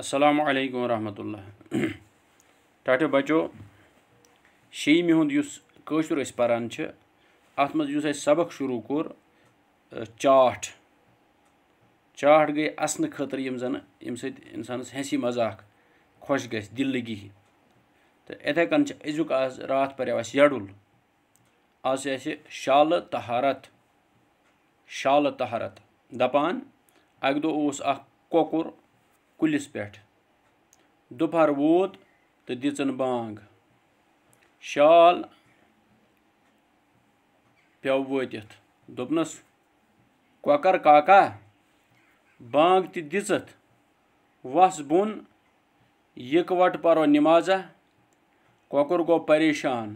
असलकम वरहमल टाटो बचो शेमि इस कशुर पान अत मे सबक शुरू कोर चाट चाट गई असने खतर यम जन यम इंसान हसी मजाक खुश ग दिल लगी तो इथे कन अजुक आज रात पर्व यडुल आज शाल तहारत शाल तहारत दपान अक दोस کُلِس پٮ۪ٹھ دُپہر ووت تہٕ دِژٕن بانٛگ شال پیوٚو وٲتِتھ دوٚپنَس کۄکَر کاکا بانٛگ تہِ دِژٕتھ وَس بۄن یِکوَٹ پَرو نِمازا کۄکُر گوٚو پریشان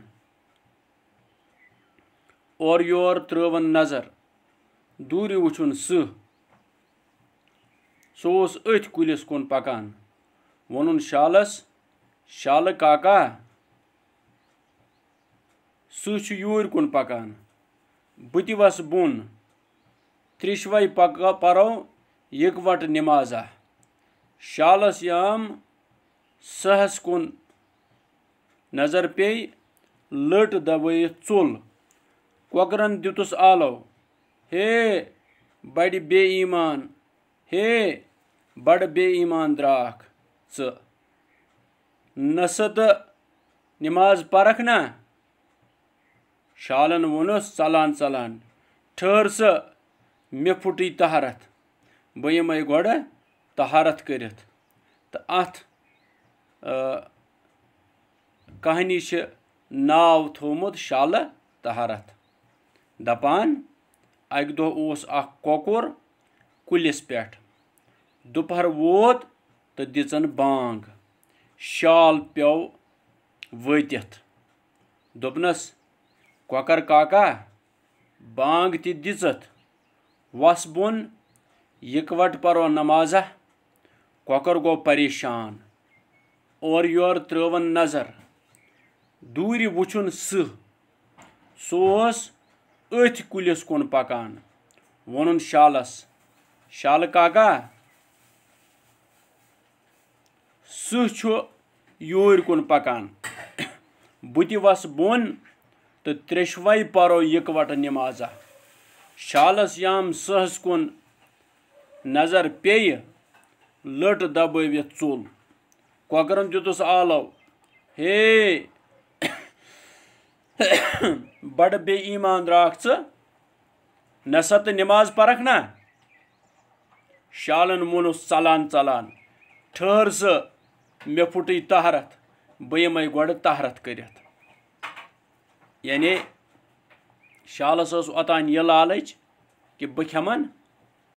اورٕ یور ترٛٲوٕن نظر دوٗرِ وٕچھُن سٕہہ سُہ اوس أتھۍ کُلِس کُن پَکان ووٚنُن شالَس شالہٕ کاکا سُہ چھُ یوٗرۍ کُن پَکان بہٕ تہِ وَس بۄن ترٛیشوَے پَکا پَرو یِکوَٹہٕ نِمازا شالَس یام سَہَس کُن نظر پیٚیہِ لٔٹ دَبٲیِتھ ژوٚل کۄکرَن دیُتُس آلو ہے بَڑِ بے ایٖمان ہے بڑٕ بے ایمان درٛاکھ ژٕ نہ سا تہٕ نِماز پَرکھ نہ شالَن ووٚنُس ژَلان ژَلان ٹھٔہر سا مےٚ پھُٹٕے تہارَتھ بہٕ یِمَے گۄڈٕ تہارَتھ کٔرِتھ تہٕ اَتھ کہانی چھِ ناو تھوٚومُت شالہٕ تہارَتھ دَپان اَکہِ دۄہ اوس اَکھ کۄکُر कुलिस पेठ दोपहर वोत तो दिजन बांग शाल प्यो वतिथ दोपनस ककर काका बांग ति दिजथ वस बुन इकवट परो नमाजा ककर गो परेशान और योर त्रवन नजर दूर वुचुन सह सोस अथ कुलिस कुन पकान वोन शालस شالہٕ کاکا سٕہہ چھُ یوٗرۍ کُن پکان بہٕ تہِ وَسہٕ بۄن تہٕ ترٛیٚشوَے پَرو یِکوَٹہٕ نِمازا شالَس یام سٕہَس کُن نظر پیٚیہِ لٔٹ دَبٲوِتھ ژوٚل کۄکرَن دیُتُس آلو ہے بَڑٕ بے ایٖمان درٛاکھ ژٕ نہ سا تہٕ نِماز پَرَکھ نہ شالن وونُس ژلان ژلان ٹھٔہر زٕ مےٚ پھُٹٕے تہرت بہٕ یِمَے گۄڈٕ تہرت کٔرِتھ یعنی شالَس ٲس اوٚتان یہِ لالٕچ کہِ بہٕ کھٮ۪مَن